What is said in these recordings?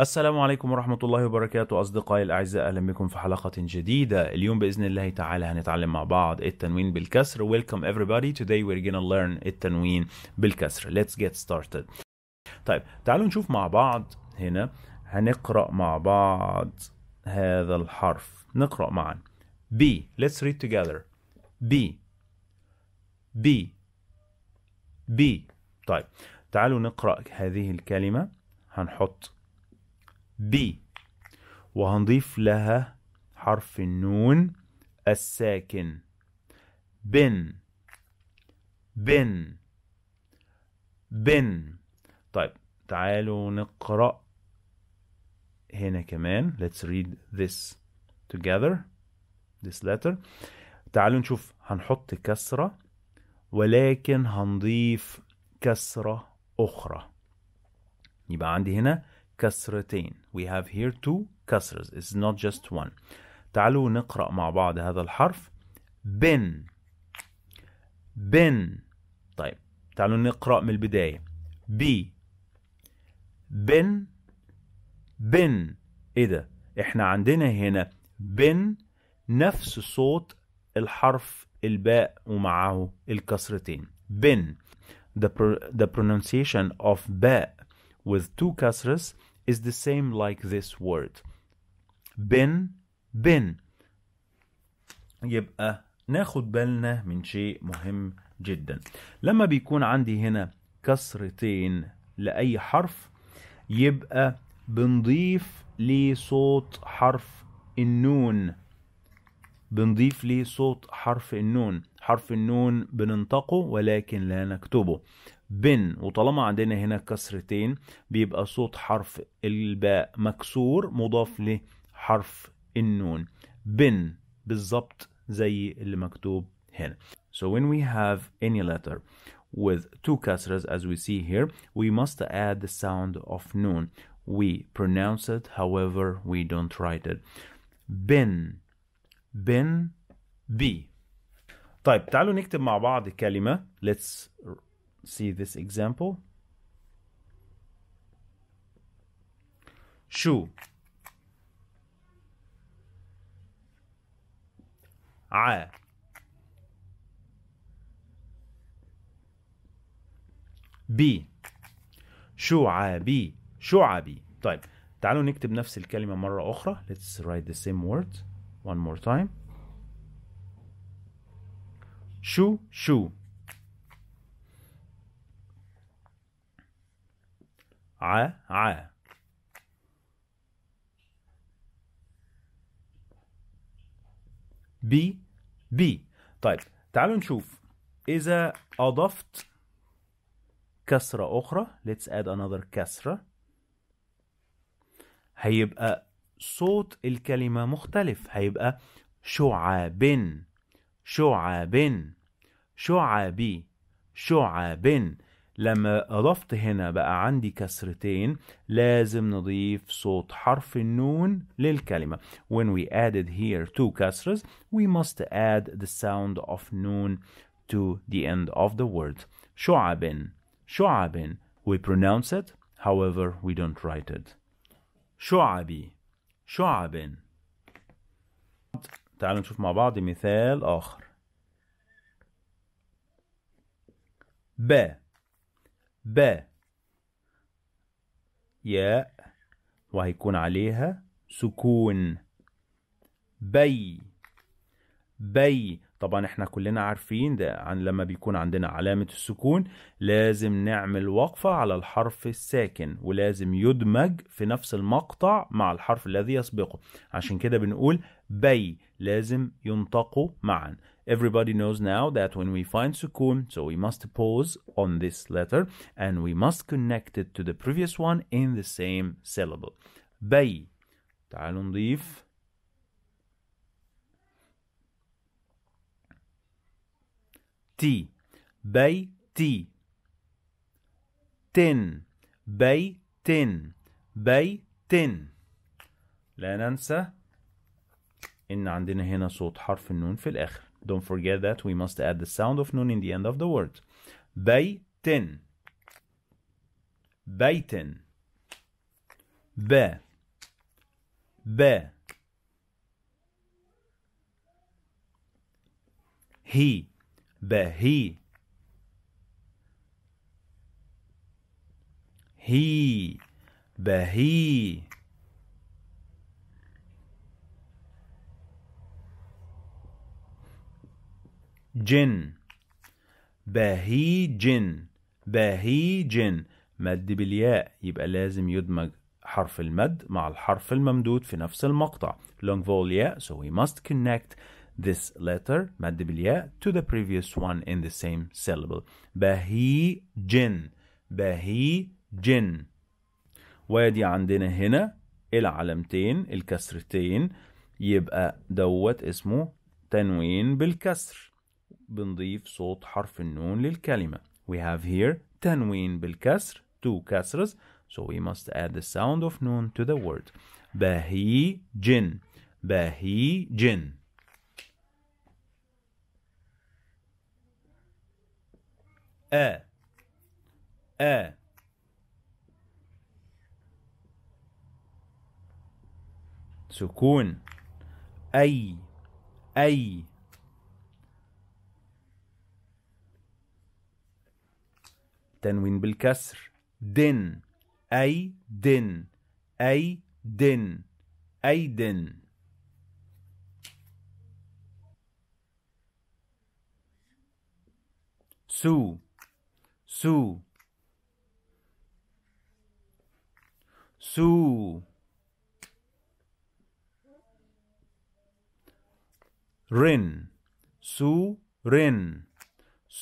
السلام عليكم ورحمة الله وبركاته أصدقائي الأعزاء أهلا بكم في حلقة جديدة اليوم بإذن الله تعالى هنتعلم مع بعض التنوين بالكسر Welcome everybody today we're gonna learn التنوين بالكسر Let's get started طيب تعالوا نشوف مع بعض هنا هنقرأ مع بعض هذا الحرف نقرأ معا B Let's read together B B B طيب تعالوا نقرأ هذه الكلمة هنحط بي وهنضيف لها حرف النون الساكن بن بن بن طيب تعالوا نقرأ هنا كمان let's read this together this letter تعالوا نشوف هنحط كسرة ولكن هنضيف كسرة أخرى يبقى عندي هنا كسرتين we have here two كسرز it's not just one تعالوا نقرأ مع بعض هذا الحرف بن بن طيب تعالوا نقرأ من البداية بي بن بن ايه ده احنا عندنا هنا بن نفس صوت الحرف الباء ومعه الكسرتين بن the, pro the pronunciation of باء with two kasras is the same like this word بن بن يبقى ناخد بالنا من شيء مهم جدا لما بيكون عندي هنا كسرتين لأي حرف يبقى بنضيف لي صوت حرف النون بنضيف لي صوت حرف النون حرف النون بننطقه ولكن لا نكتبه بن وطالما عندنا هنا كسرتين بيبقى صوت حرف الباء مكسور مضاف لحرف النون بن بالظبط زي اللي مكتوب هنا So when we have any letter with two kasras as we see here we must add the sound of noon we pronounce it however we don't write it بن بن بي طيب تعالوا نكتب مع بعض كلمة let's see this example. Shu. A. B. Shu A B. Shu A B. طيب تعالوا نكتب نفس الكلمة let Let's write the same word one more time. Shu Shu. ع ع بي بي طيب تعالوا نشوف إذا أضفت كسرة أخرى let's add another كسرة هيبقى صوت الكلمة مختلف هيبقى شعاب شعاب شعابي شعاب لما أضفت هنا بقى عندي كسرتين لازم نضيف صوت حرف النون للكلمة when we added here two كسرس we must add the sound of noon to the end of the word شعب شعب we pronounce it however we don't write it شعبي شعب تعالوا نشوف مع بعض مثال آخر ب ب ياء وهيكون عليها سكون بي بي طبعا احنا كلنا عارفين ده عن لما بيكون عندنا علامة السكون لازم نعمل وقفة على الحرف الساكن ولازم يدمج في نفس المقطع مع الحرف الذي يسبقه عشان كده بنقول بي لازم ينطقوا معا Everybody knows now that when we find sukun, so we must pause on this letter and we must connect it to the previous one in the same syllable. Bay. تعالوا نضيف تي بيتي تن بيتن بيتن لا ننسى ان عندنا هنا صوت حرف النون في الاخر don't forget that we must add the sound of nun in the end of the word. Beytin. Beytin. Be. Be. He. Behi. He. Behi. جن جن بهي جن مد بالياء يبقى لازم يدمج حرف المد مع الحرف الممدود في نفس المقطع long vowel ياء so we must connect this letter مد بالياء to the previous one in the same syllable جن بهي جن وادي عندنا هنا العلامتين الكسرتين يبقى دوت اسمه تنوين بالكسر بنضيف صوت حرف النون للكلمة we have here تنوين بالكسر two كسرز so we must add the sound of noon to the word باهي جن باهي جن أ أ سكون أي أي التنوين بالكسر دن أي دن أي دن أي دن سو سو سو رن سو رن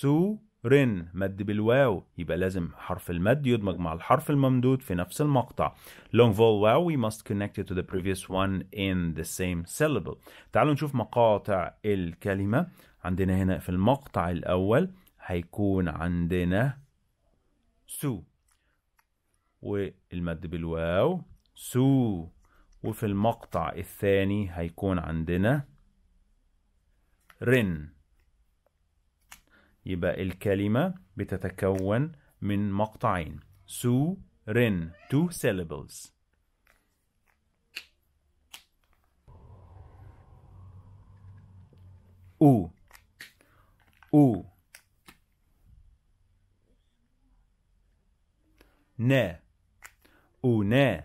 سو رن مد بالواو يبقى لازم حرف المد يدمج مع الحرف الممدود في نفس المقطع long vowel واو we must connect it to the previous one in the same syllable تعالوا نشوف مقاطع الكلمة عندنا هنا في المقطع الأول هيكون عندنا سو والمد بالواو سو وفي المقطع الثاني هيكون عندنا رن يبقى الكلمة بتتكون من مقطعين سو رن two syllables أو أو نا أو نا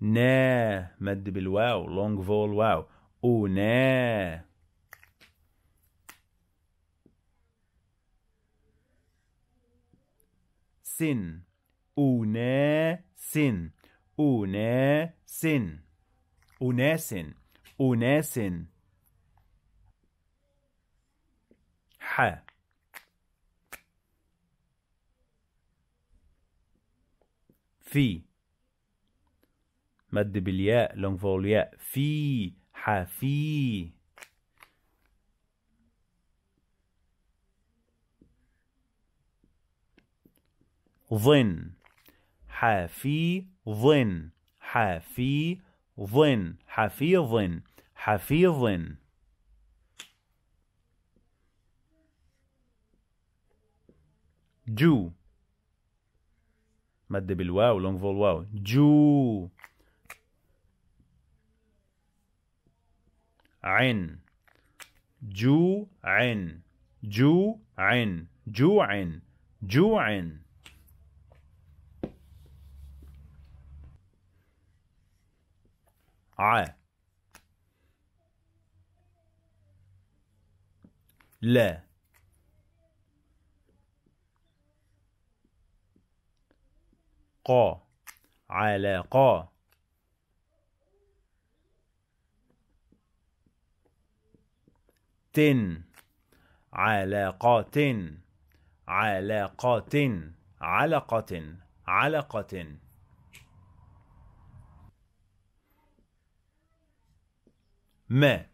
نا مد بالواو long vowel واو أو نا سن أناس أناس أناس أناس ح في مد بالياء لونغ فول ياء في حفي ظن حفي ظن حفي ظن حفيظ حفيظ جو مد بالواو لونج فول واو جو عن جو عن جو عن جو عن جو عن, جو عن. ع لا قا علاقة تن علاقات علاقات علقة علقة, علقة ما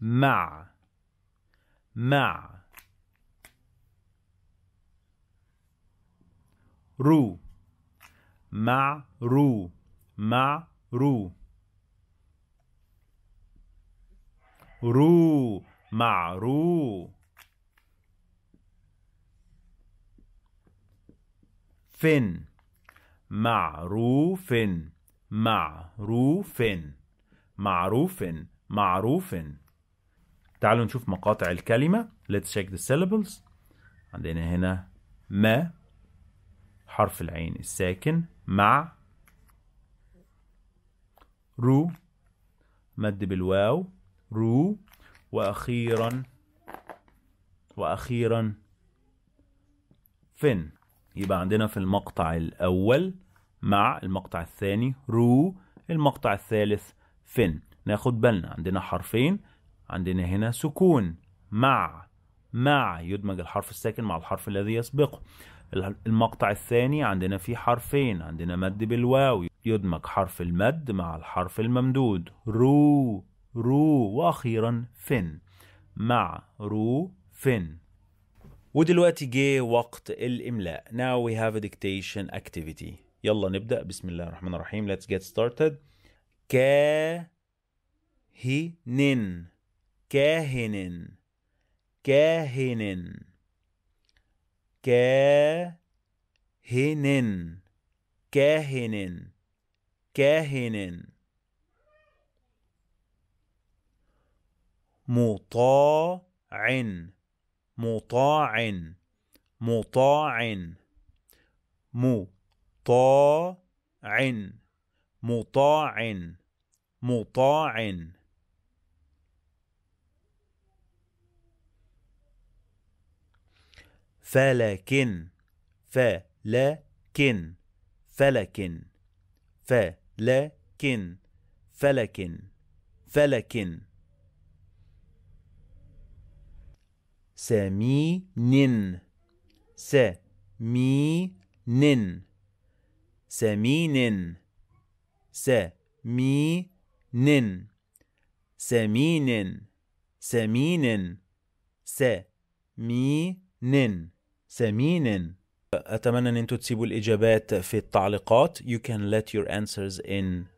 مع مع رو مع رو مع رو رو مع رو فن معروف معروف معروف معروف تعالوا نشوف مقاطع الكلمة let's check the syllables عندنا هنا ما حرف العين الساكن مع رو مد بالواو رو وأخيرا وأخيرا فن يبقى عندنا في المقطع الأول مع المقطع الثاني رو المقطع الثالث فن ناخد بالنا عندنا حرفين عندنا هنا سكون مع مع يدمج الحرف الساكن مع الحرف الذي يسبقه المقطع الثاني عندنا فيه حرفين عندنا مد بالواو يدمج حرف المد مع الحرف الممدود رو رو وأخيرا فن مع رو فن ودلوقتي جه وقت الاملاء now we have a dictation activity يلا نبدا بسم الله الرحمن الرحيم let's get started كاهنن كاهنن كاهنن كاهنن كاهنن كاهنن مطاعن مطاع مطاع مطاع مطاع مطاع فلكن فلكن فلكن فلكن فلكن فلكن سمينن سمينن سمينن سمينن سمينن سمينن سمينن سمينن أتمنى أن أنتم تسيبوا الإجابات في التعليقات You can let your answers in